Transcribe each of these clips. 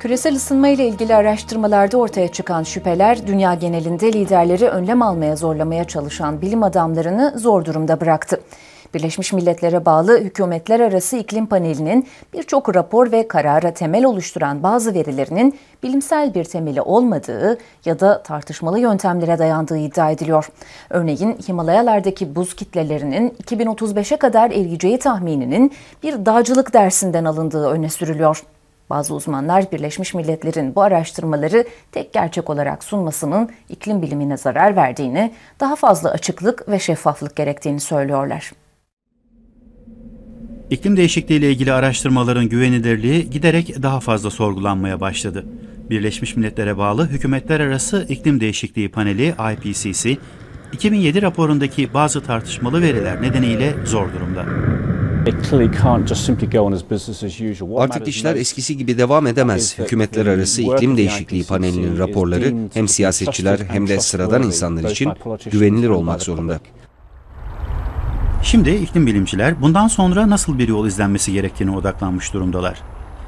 Küresel ısınma ile ilgili araştırmalarda ortaya çıkan şüpheler dünya genelinde liderleri önlem almaya zorlamaya çalışan bilim adamlarını zor durumda bıraktı. Birleşmiş Milletler'e bağlı Hükümetler Arası iklim Paneli'nin birçok rapor ve karara temel oluşturan bazı verilerinin bilimsel bir temeli olmadığı ya da tartışmalı yöntemlere dayandığı iddia ediliyor. Örneğin Himalayalardaki buz kitlelerinin 2035'e kadar eriyeceği tahmininin bir dağcılık dersinden alındığı öne sürülüyor. Bazı uzmanlar Birleşmiş Milletler'in bu araştırmaları tek gerçek olarak sunmasının iklim bilimine zarar verdiğini, daha fazla açıklık ve şeffaflık gerektiğini söylüyorlar. İklim değişikliği ile ilgili araştırmaların güvenilirliği giderek daha fazla sorgulanmaya başladı. Birleşmiş Milletler'e bağlı Hükümetler Arası İklim Değişikliği Paneli IPCC, 2007 raporundaki bazı tartışmalı veriler nedeniyle zor durumda. Artık işler eskisi gibi devam edemez. Hükümetler arası iklim değişikliği panelinin raporları hem siyasetçiler hem de sıradan insanlar için güvenilir olmak zorunda. Şimdi iklim bilimciler bundan sonra nasıl bir yol izlenmesi gerektiğine odaklanmış durumdalar.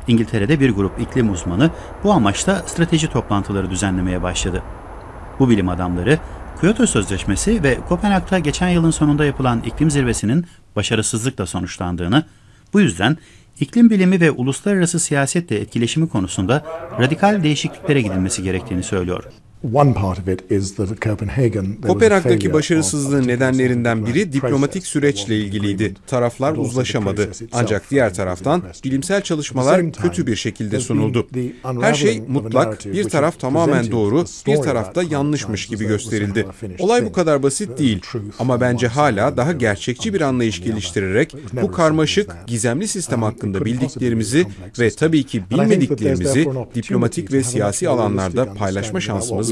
İngiltere'de bir grup iklim uzmanı bu amaçla strateji toplantıları düzenlemeye başladı. Bu bilim adamları Kyoto Sözleşmesi ve Kopenhag'da geçen yılın sonunda yapılan iklim zirvesinin başarısızlıkla sonuçlandığını, bu yüzden iklim bilimi ve uluslararası siyasetle etkileşimi konusunda radikal değişikliklere gidilmesi gerektiğini söylüyor. Kopenhag'daki başarısızlığın nedenlerinden biri diplomatik süreçle ilgiliydi. Taraflar uzlaşamadı. Ancak diğer taraftan bilimsel çalışmalar kötü bir şekilde sunuldu. Her şey mutlak, bir taraf tamamen doğru, bir tarafta yanlışmış gibi gösterildi. Olay bu kadar basit değil ama bence hala daha gerçekçi bir anlayış geliştirerek bu karmaşık, gizemli sistem um, hakkında bildiklerimizi ve tabii ki bilmediklerimizi diplomatik ve siyasi alanlarda paylaşma şansımız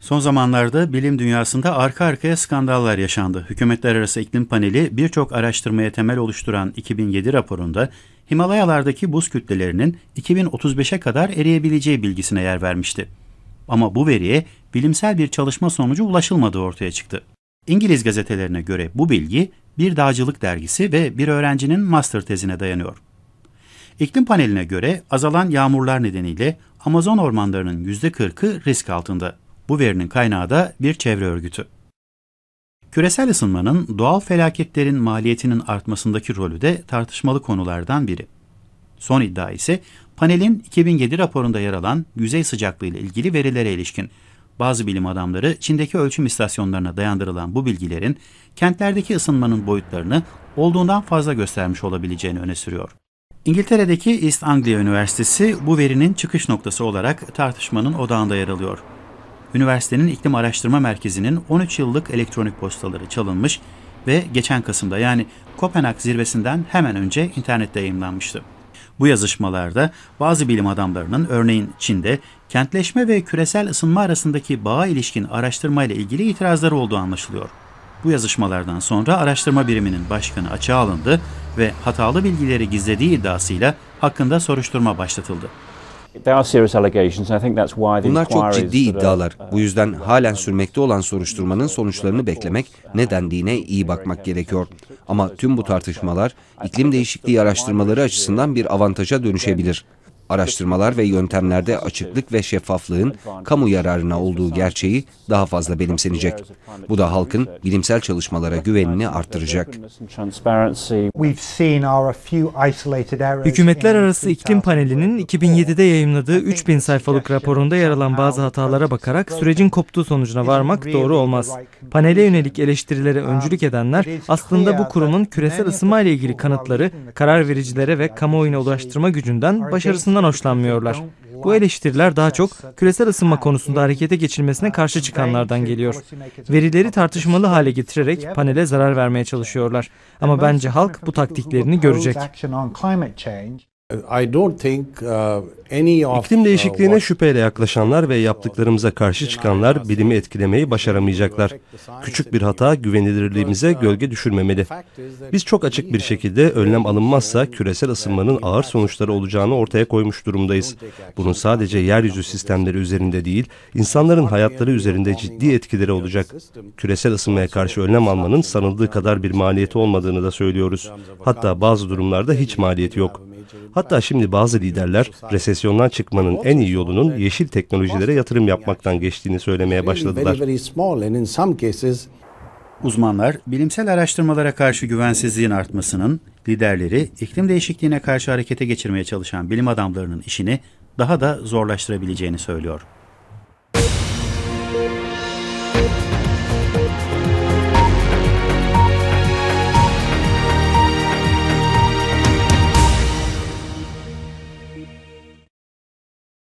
Son zamanlarda bilim dünyasında arka arkaya skandallar yaşandı. Hükümetler arası iklim paneli birçok araştırmaya temel oluşturan 2007 raporunda Himalayalardaki buz kütlelerinin 2035'e kadar eriyebileceği bilgisine yer vermişti. Ama bu veriye bilimsel bir çalışma sonucu ulaşılmadığı ortaya çıktı. İngiliz gazetelerine göre bu bilgi bir dağcılık dergisi ve bir öğrencinin master tezine dayanıyor. İklim paneline göre azalan yağmurlar nedeniyle Amazon ormanlarının %40'ı risk altında. Bu verinin kaynağı da bir çevre örgütü. Küresel ısınmanın doğal felaketlerin maliyetinin artmasındaki rolü de tartışmalı konulardan biri. Son iddia ise panelin 2007 raporunda yer alan yüzey sıcaklığı ile ilgili verilere ilişkin. Bazı bilim adamları Çin'deki ölçüm istasyonlarına dayandırılan bu bilgilerin kentlerdeki ısınmanın boyutlarını olduğundan fazla göstermiş olabileceğini öne sürüyor. İngiltere'deki East Anglia Üniversitesi bu verinin çıkış noktası olarak tartışmanın odağında yer alıyor. Üniversitenin iklim araştırma merkezinin 13 yıllık elektronik postaları çalınmış ve geçen Kasım'da yani Kopenhag zirvesinden hemen önce internette yayınlanmıştı. Bu yazışmalarda bazı bilim adamlarının örneğin Çin'de kentleşme ve küresel ısınma arasındaki bağa ilişkin araştırma ile ilgili itirazları olduğu anlaşılıyor. Bu yazışmalardan sonra araştırma biriminin başkanı açığa alındı ve hatalı bilgileri gizlediği iddiasıyla hakkında soruşturma başlatıldı. Bunlar çok ciddi iddialar. Uh, bu yüzden halen sürmekte olan soruşturmanın sonuçlarını beklemek ne dendiğine iyi bakmak gerekiyor. Ama tüm bu tartışmalar iklim değişikliği araştırmaları açısından bir avantaja dönüşebilir araştırmalar ve yöntemlerde açıklık ve şeffaflığın kamu yararına olduğu gerçeği daha fazla benimsenecek. Bu da halkın bilimsel çalışmalara güvenini arttıracak. Hükümetler arası iklim panelinin 2007'de yayımladığı 3000 sayfalık raporunda yer alan bazı hatalara bakarak sürecin koptuğu sonucuna varmak doğru olmaz. Panele yönelik eleştirilere öncülük edenler aslında bu kurumun küresel ısınma ile ilgili kanıtları karar vericilere ve kamuoyuna ulaştırma gücünden başarısını olmasından hoşlanmıyorlar. Bu eleştiriler daha çok küresel ısınma konusunda harekete geçilmesine karşı çıkanlardan geliyor. Verileri tartışmalı hale getirerek panele zarar vermeye çalışıyorlar. Ama bence halk bu taktiklerini görecek. Uh, İklim uh, değişikliğine şüpheyle yaklaşanlar ve yaptıklarımıza karşı çıkanlar bilimi etkilemeyi başaramayacaklar. Küçük bir hata güvenilirliğimize gölge düşürmemeli. Biz çok açık bir şekilde önlem alınmazsa küresel ısınmanın ağır sonuçları olacağını ortaya koymuş durumdayız. Bunun sadece yeryüzü sistemleri üzerinde değil, insanların hayatları üzerinde ciddi etkileri olacak. Küresel ısınmaya karşı önlem almanın sanıldığı kadar bir maliyeti olmadığını da söylüyoruz. Hatta bazı durumlarda hiç maliyeti yok. Hatta şimdi bazı liderler resesyondan çıkmanın en iyi yolunun yeşil teknolojilere yatırım yapmaktan geçtiğini söylemeye başladılar. Uzmanlar bilimsel araştırmalara karşı güvensizliğin artmasının liderleri iklim değişikliğine karşı harekete geçirmeye çalışan bilim adamlarının işini daha da zorlaştırabileceğini söylüyor.